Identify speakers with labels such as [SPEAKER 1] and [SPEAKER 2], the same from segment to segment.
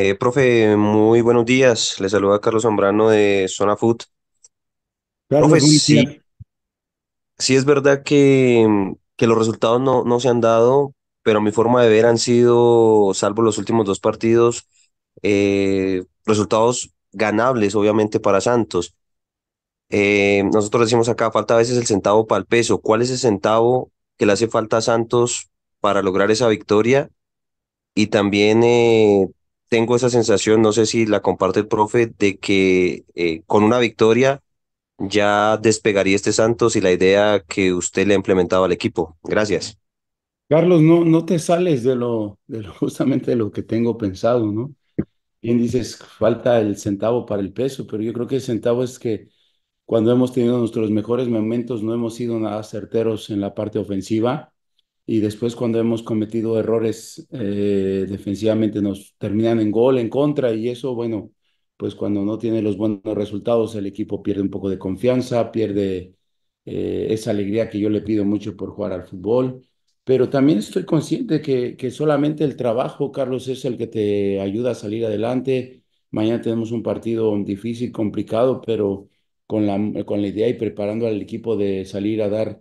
[SPEAKER 1] Eh, profe, muy buenos días. Le saluda Carlos Zambrano de Zona Food. profe, sí, sí, es verdad que, mm, que los resultados no, no, se han dado, pero mi forma de ver han sido, salvo los últimos dos partidos, eh, resultados ganables, obviamente, para Santos. Eh, nosotros decimos acá, falta a veces el centavo para el peso. ¿Cuál es el centavo que le hace falta a Santos para lograr esa victoria? Y también tengo esa sensación, no sé si la comparte el profe, de que eh, con una victoria ya despegaría este Santos y la idea que usted le ha implementado al equipo. Gracias.
[SPEAKER 2] Carlos, no, no te sales de lo, de justamente de lo que tengo pensado, ¿no? Bien dices, falta el centavo para el peso, pero yo creo que el centavo es que cuando hemos tenido nuestros mejores momentos no hemos sido nada certeros en la parte ofensiva y después cuando hemos cometido errores eh, defensivamente nos terminan en gol, en contra y eso, bueno, pues cuando no tiene los buenos resultados el equipo pierde un poco de confianza, pierde eh, esa alegría que yo le pido mucho por jugar al fútbol. Pero también estoy consciente que, que solamente el trabajo, Carlos, es el que te ayuda a salir adelante. Mañana tenemos un partido difícil, complicado, pero con la, con la idea y preparando al equipo de salir a dar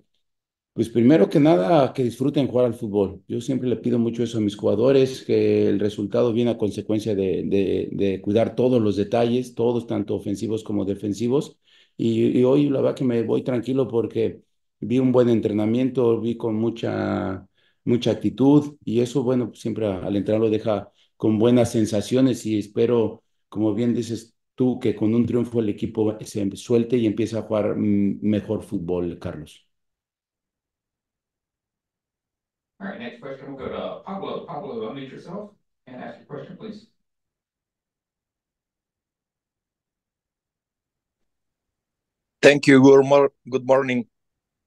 [SPEAKER 2] pues primero que nada, que disfruten jugar al fútbol. Yo siempre le pido mucho eso a mis jugadores, que el resultado viene a consecuencia de, de, cuidar todos los detalles, todos, tanto ofensivos como defensivos. Y, y, hoy la verdad que me voy tranquilo porque vi un buen entrenamiento, vi con mucha, mucha actitud y eso, bueno, siempre al entrar lo deja con buenas sensaciones y espero, como bien dices tú, que con un triunfo el equipo se suelte y empiece a jugar mm, mejor fútbol, Carlos. All right, next question, we'll go to Pablo. Pablo, unmute yourself and ask your question, please.
[SPEAKER 1] Thank you. Good, morning.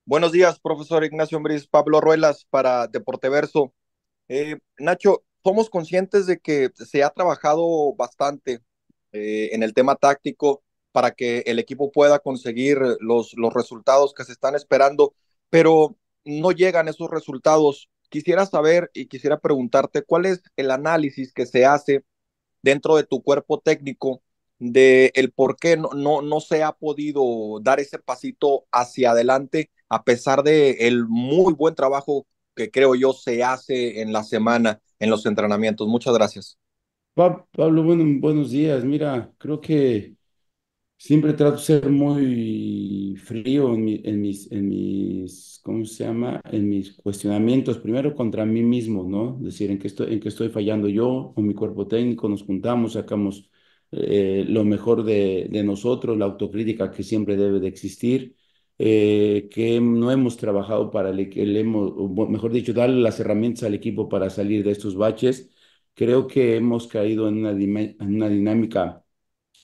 [SPEAKER 1] Buenos días, profesor Ignacio Ambriz, Pablo Ruelas para Deporteverso. Eh, Nacho, somos conscientes de que se ha trabajado bastante eh, en el tema táctico para que el equipo pueda conseguir los, los resultados que se están esperando, pero no llegan esos resultados. Quisiera saber y quisiera preguntarte cuál es el análisis que se hace dentro de tu cuerpo técnico de el por qué no, no, no se ha podido dar ese pasito hacia adelante a pesar de el muy buen trabajo que creo yo se hace en la semana en los entrenamientos. Muchas gracias.
[SPEAKER 2] Pablo, buenos días. Mira, creo que siempre trato de ser muy frío en, mis, ¿cómo se llama? En mis cuestionamientos, primero contra mí mismo, ¿no? Decir, ¿en qué estoy, fallando yo o mi cuerpo técnico? Nos juntamos, sacamos eh, lo mejor de, nosotros, la autocrítica que siempre debe de existir. Eh, que no hemos trabajado para el, mejor dicho, darle las herramientas al equipo para salir de estos baches. Creo que hemos caído en una, en una dinámica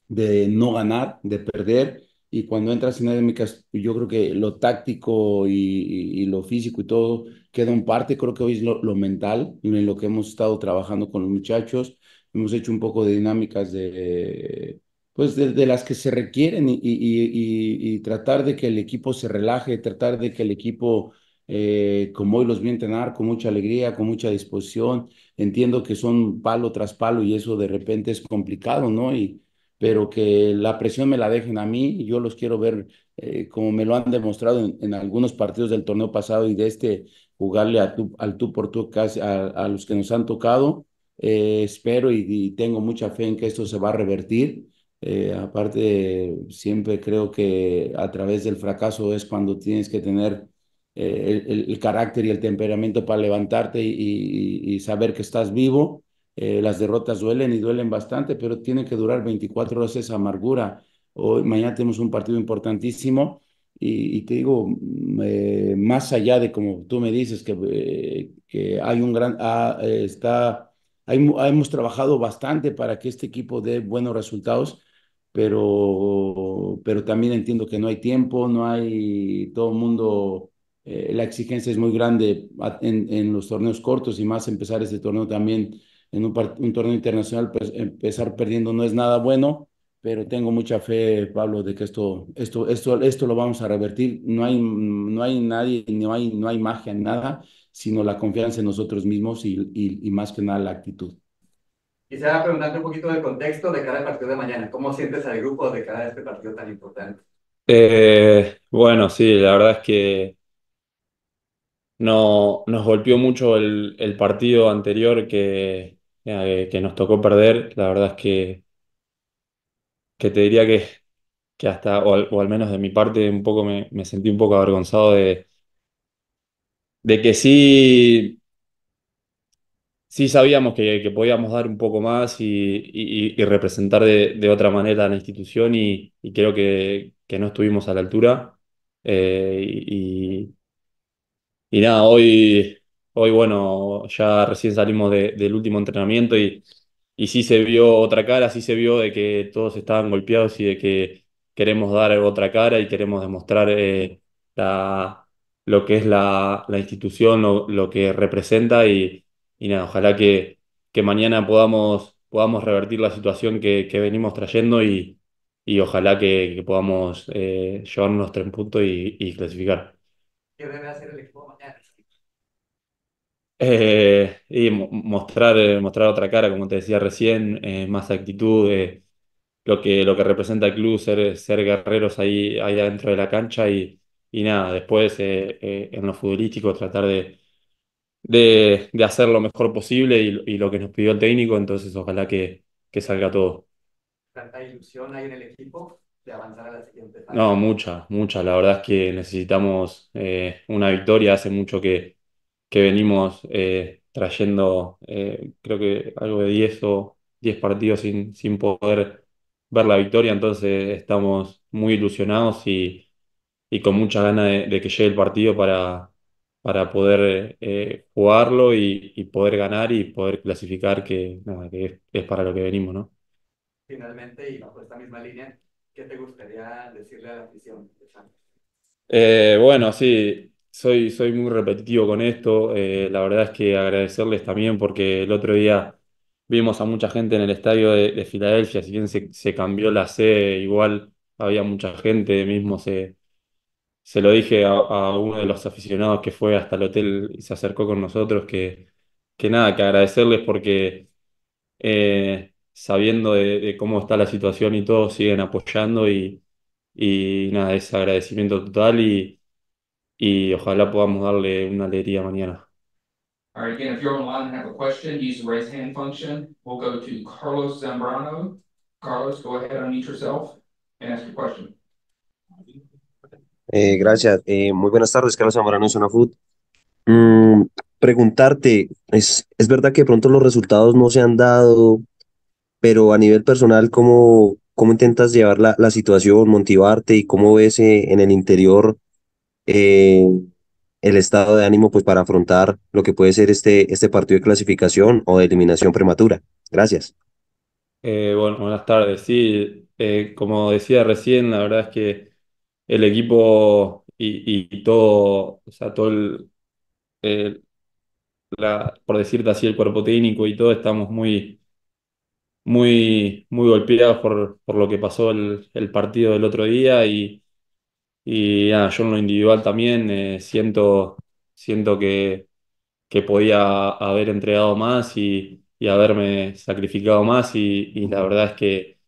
[SPEAKER 2] de no ganar, de perder. Y cuando entras en dinámicas, pues, yo creo que lo táctico y, lo físico y todo queda en parte. Creo que hoy es lo, mental, en lo que hemos estado trabajando con los muchachos. Hemos hecho un poco de dinámicas de, pues de, las que se requieren y, tratar de que el equipo se relaje, tratar de que el equipo, eh, como hoy los vi entrenar, con mucha alegría, con mucha disposición. Entiendo que son palo tras palo y eso de repente es complicado, ¿no? Y, pero que la presión me la dejen a mí. Yo los quiero ver eh, como me lo han demostrado en, algunos partidos del torneo pasado y de este, jugarle al tú por tú casi a, a los que nos han tocado. Eh, espero y, tengo mucha fe en que esto se va a revertir. Eh, aparte, siempre creo que a través del fracaso es cuando tienes que tener el, el, carácter y el temperamento para levantarte y saber que estás vivo eh, las derrotas duelen y duelen bastante, pero tiene que durar 24 horas esa amargura. Hoy, mañana tenemos un partido importantísimo y, te digo, mm, eh, más allá de como tú me dices que, eh, que hay un gran, está, hemos trabajado bastante para que este equipo dé buenos resultados, pero, pero también entiendo que no hay tiempo, no hay todo el mundo. la exigencia es muy grande en, en los torneos cortos y más empezar este torneo también en un, torneo internacional, pues empezar perdiendo no es nada bueno, pero tengo mucha fe, Pablo, de que esto, esto, esto, esto lo vamos a revertir. No hay, no hay nadie, no hay, no hay magia en nada, sino la confianza en nosotros mismos y, y, más que nada la actitud.
[SPEAKER 3] Quisiera preguntarte un poquito del contexto de cada partido de mañana. ¿Cómo sientes al grupo de cada este partido tan importante? Eh, bueno, sí, la verdad es que no, nos golpeó mucho el, el partido anterior que, eh, que nos tocó perder, la verdad es que, que te diría que, que hasta, o al, menos de mi parte, un poco me, sentí un poco avergonzado de, de que sí, sí sabíamos que, podíamos dar un poco más y, representar de, otra manera a la institución y, creo que, no estuvimos a la altura. Eh, y, y nada, hoy Hoy, bueno, ya recién salimos del último entrenamiento y, y sí se vio otra cara, sí se vio de que todos estaban golpeados y de que queremos dar otra cara y queremos demostrar eh, lo que es la, institución, lo, lo, que representa y, nada, ojalá que, que mañana podamos, podamos revertir la situación que, venimos trayendo y, ojalá que, podamos eh, llevarnos tres puntos y, clasificar. ¿Qué debe hacer el equipo eh, y mostrar, eh, mostrar otra cara, como te decía recién, eh, más actitud, lo que, lo que representa el club, ser, ser guerreros ahí, ahí adentro de la cancha y, nada, después en lo futbolístico tratar de, de, hacer lo mejor posible y, lo que nos pidió el técnico, entonces ojalá que, que salga todo. ¿Tanta ilusión hay en el equipo de avanzar a la siguiente fase? No, mucha, mucha. La verdad es que necesitamos una victoria. Hace mucho que, que venimos eh, trayendo, eh, creo que algo de 10 o 10 partidos sin, sin poder ver la victoria, entonces estamos muy ilusionados y, con mucha ganas de, que llegue el partido para, para poder eh, jugarlo y, poder ganar y poder clasificar, que, es, para lo que venimos, ¿no? Finalmente, y bajo esta misma línea, ¿qué te gustaría decirle a la afición? bueno, sí, soy, soy muy repetitivo con esto. Eh, la verdad es que agradecerles también porque el otro día vimos a mucha gente en el estadio de, Filadelfia, si bien se, cambió la sede, igual había mucha gente, mismo se, se lo dije a, uno de los aficionados que fue hasta el hotel y se acercó con nosotros, que, que nada, que agradecerles porque eh, sabiendo de, cómo está la situación y todo, siguen apoyando y, y nada, es agradecimiento total y y ojalá podamos darle una alegría mañana.
[SPEAKER 1] Eh, gracias. Eh, muy buenas tardes, Carlos Zambrano, Zona Food. Mm, preguntarte, es, es verdad que pronto los resultados no se han dado, pero a nivel personal, ¿cómo, cómo intentas llevar la, la situación, motivarte y cómo ves eh, en el interior eh, el estado de ánimo pues, para afrontar lo que puede ser este, este partido de clasificación o de eliminación prematura. Gracias.
[SPEAKER 3] Eh, bueno, buenas tardes. Sí, eh, como decía recién, la verdad es que el equipo y, y todo, o sea, todo el, la, por decirte así, el cuerpo técnico y todo, estamos muy, muy, muy golpeados por, por lo que pasó el partido del otro día y y yo en lo individual también eh, siento, siento que, podía haber entregado más y, haberme sacrificado más y, la verdad es que,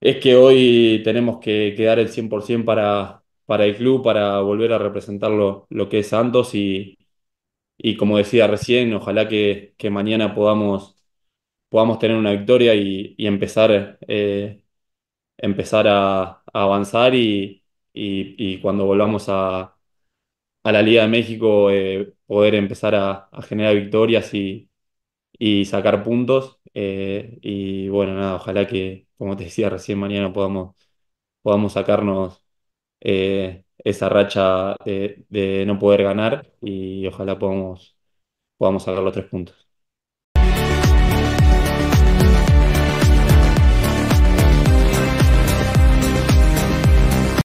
[SPEAKER 3] es que hoy tenemos que, quedar el 100% para, para el club, para volver a representar lo, que es Santos y, como decía recién, ojalá que, mañana podamos, podamos tener una victoria y, empezar, eh, empezar a, a avanzar y, y, cuando volvamos a, la Liga de México eh, poder empezar a, generar victorias y, y sacar puntos. Eh, y bueno, nada, ojalá que, como te decía recién, mañana podamos, podamos sacarnos eh, esa racha de, de, no poder ganar y ojalá podamos, podamos sacar los tres puntos.